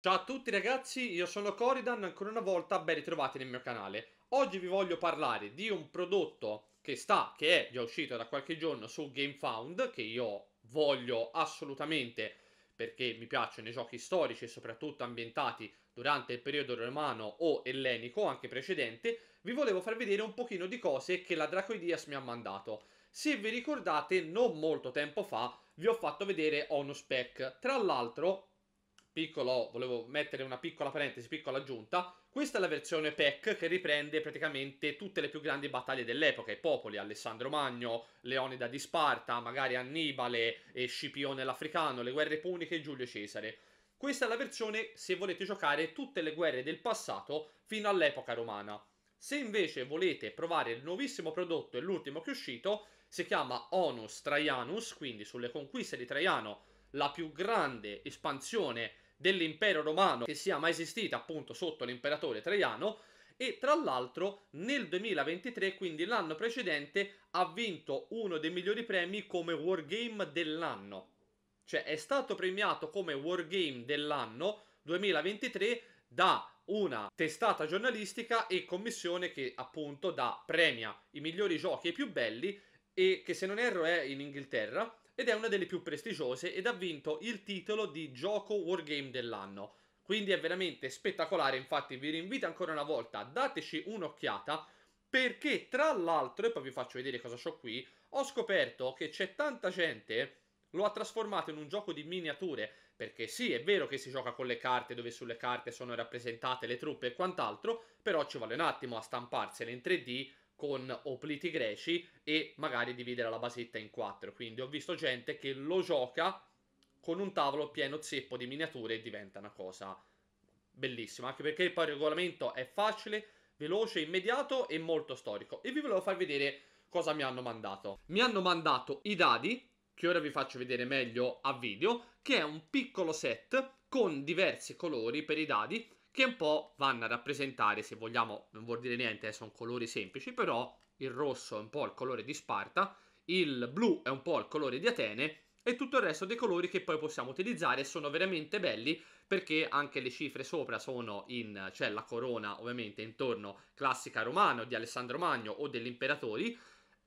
Ciao a tutti ragazzi, io sono Coridan, ancora una volta ben ritrovati nel mio canale. Oggi vi voglio parlare di un prodotto che sta, che è già uscito da qualche giorno su GameFound, che io voglio assolutamente perché mi piacciono i giochi storici e soprattutto ambientati durante il periodo romano o ellenico, anche precedente, vi volevo far vedere un pochino di cose che la Dracoidias mi ha mandato. Se vi ricordate, non molto tempo fa vi ho fatto vedere Onospec. Tra l'altro, piccolo, volevo mettere una piccola parentesi, piccola aggiunta. Questa è la versione PEC che riprende praticamente tutte le più grandi battaglie dell'epoca, i popoli, Alessandro Magno, Leonida di Sparta, magari Annibale, e Scipione l'Africano, le guerre puniche e Giulio Cesare. Questa è la versione se volete giocare tutte le guerre del passato fino all'epoca romana. Se invece volete provare il nuovissimo prodotto e l'ultimo che è uscito, si chiama Onus Traianus, quindi sulle conquiste di Traiano, la più grande espansione dell'impero romano che sia mai esistita appunto sotto l'imperatore Traiano e tra l'altro nel 2023, quindi l'anno precedente, ha vinto uno dei migliori premi come Wargame dell'anno. Cioè è stato premiato come Wargame dell'anno 2023 da una testata giornalistica e commissione che appunto da premia i migliori giochi e i più belli e che se non erro è in Inghilterra ed è una delle più prestigiose ed ha vinto il titolo di gioco wargame dell'anno. Quindi è veramente spettacolare, infatti vi rinvito ancora una volta, dateci un'occhiata perché tra l'altro, e poi vi faccio vedere cosa ho qui, ho scoperto che c'è tanta gente lo ha trasformato in un gioco di miniature, perché sì, è vero che si gioca con le carte, dove sulle carte sono rappresentate le truppe e quant'altro, però ci vuole un attimo a stamparsele in 3D, con Opliti greci e magari dividere la basetta in quattro. Quindi ho visto gente che lo gioca con un tavolo pieno zeppo di miniature e diventa una cosa bellissima, anche perché poi il regolamento è facile, veloce, immediato e molto storico. E vi volevo far vedere cosa mi hanno mandato. Mi hanno mandato i dadi, che ora vi faccio vedere meglio a video, che è un piccolo set con diversi colori per i dadi che un po' vanno a rappresentare, se vogliamo, non vuol dire niente, eh, sono colori semplici, però il rosso è un po' il colore di Sparta, il blu è un po' il colore di Atene e tutto il resto dei colori che poi possiamo utilizzare sono veramente belli perché anche le cifre sopra sono in, c'è cioè la corona ovviamente intorno classica romana o di Alessandro Magno o degli imperatori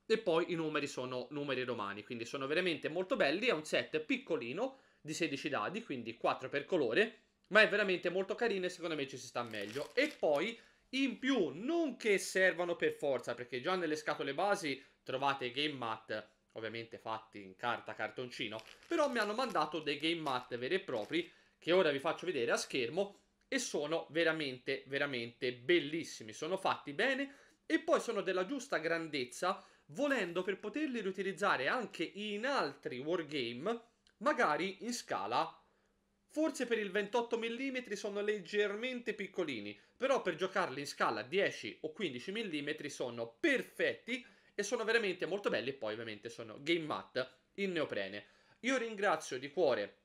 e poi i numeri sono numeri romani, quindi sono veramente molto belli, è un set piccolino di 16 dadi, quindi 4 per colore ma è veramente molto carina e secondo me ci si sta meglio. E poi, in più, non che servano per forza, perché già nelle scatole basi trovate game mat, ovviamente fatti in carta, cartoncino, però mi hanno mandato dei game mat veri e propri, che ora vi faccio vedere a schermo, e sono veramente, veramente bellissimi. Sono fatti bene e poi sono della giusta grandezza, volendo per poterli riutilizzare anche in altri wargame, magari in scala Forse per il 28 mm sono leggermente piccolini, però per giocarli in scala 10 o 15 mm sono perfetti e sono veramente molto belli e poi ovviamente sono game mat in neoprene. Io ringrazio di cuore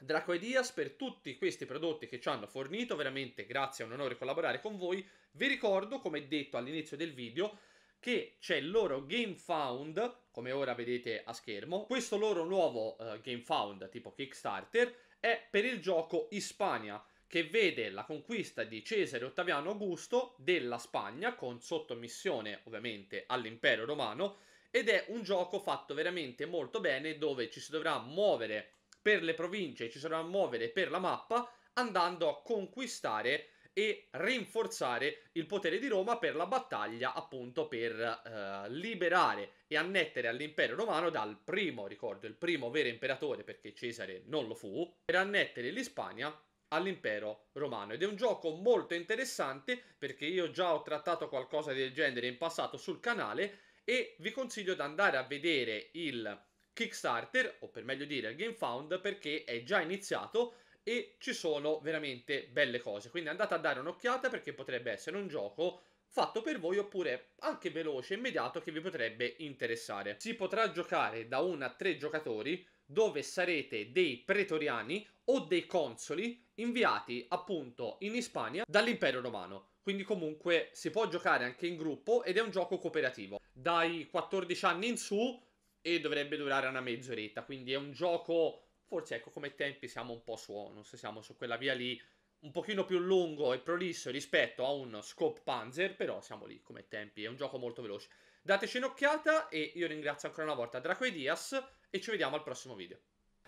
Draco e Dias per tutti questi prodotti che ci hanno fornito, veramente grazie, è un onore collaborare con voi. Vi ricordo, come detto all'inizio del video, che c'è il loro game found, come ora vedete a schermo, questo loro nuovo uh, game found tipo Kickstarter è per il gioco Ispania che vede la conquista di Cesare Ottaviano Augusto della Spagna con sottomissione ovviamente all'impero romano ed è un gioco fatto veramente molto bene dove ci si dovrà muovere per le province, ci si dovrà muovere per la mappa andando a conquistare e rinforzare il potere di Roma per la battaglia appunto per eh, liberare e annettere all'impero romano dal primo, ricordo, il primo vero imperatore perché Cesare non lo fu, per annettere l'Ispania all'impero romano ed è un gioco molto interessante perché io già ho trattato qualcosa del genere in passato sul canale e vi consiglio di andare a vedere il Kickstarter o per meglio dire il Game Found, perché è già iniziato e ci sono veramente belle cose. Quindi andate a dare un'occhiata perché potrebbe essere un gioco fatto per voi oppure anche veloce, immediato che vi potrebbe interessare. Si potrà giocare da 1 a 3 giocatori dove sarete dei pretoriani o dei consoli inviati appunto in Ispania dall'impero romano. Quindi comunque si può giocare anche in gruppo ed è un gioco cooperativo. Dai 14 anni in su e dovrebbe durare una mezz'oretta, quindi è un gioco forse ecco come tempi siamo un po' suono, se siamo su quella via lì un pochino più lungo e prolisso rispetto a un Scope Panzer, però siamo lì come tempi, è un gioco molto veloce. Dateci un'occhiata e io ringrazio ancora una volta Draco e Dias e ci vediamo al prossimo video.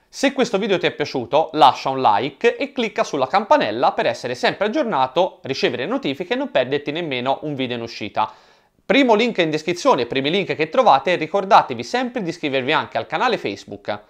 Se questo video ti è piaciuto lascia un like e clicca sulla campanella per essere sempre aggiornato, ricevere notifiche e non perderti nemmeno un video in uscita. Primo link in descrizione, primi link che trovate, ricordatevi sempre di iscrivervi anche al canale Facebook